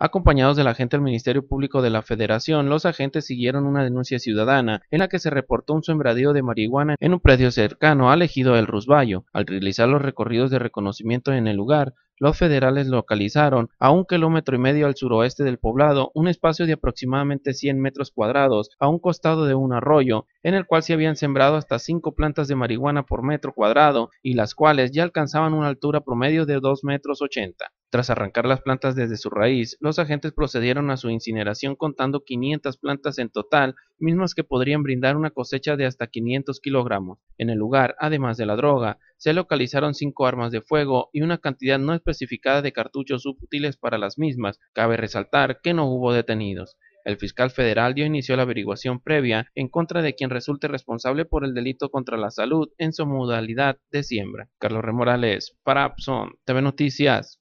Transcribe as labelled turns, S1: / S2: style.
S1: Acompañados de la gente del Ministerio Público de la Federación, los agentes siguieron una denuncia ciudadana en la que se reportó un sembradío de marihuana en un predio cercano al ejido del Rusvallo. Al realizar los recorridos de reconocimiento en el lugar, los federales localizaron, a un kilómetro y medio al suroeste del poblado, un espacio de aproximadamente 100 metros cuadrados a un costado de un arroyo, en el cual se habían sembrado hasta cinco plantas de marihuana por metro cuadrado y las cuales ya alcanzaban una altura promedio de 2 metros 80. Tras arrancar las plantas desde su raíz, los agentes procedieron a su incineración contando 500 plantas en total, mismas que podrían brindar una cosecha de hasta 500 kilogramos. En el lugar, además de la droga, se localizaron cinco armas de fuego y una cantidad no especificada de cartuchos útiles para las mismas. Cabe resaltar que no hubo detenidos. El fiscal federal dio inicio a la averiguación previa en contra de quien resulte responsable por el delito contra la salud en su modalidad de siembra. Carlos Remorales, para TV Noticias.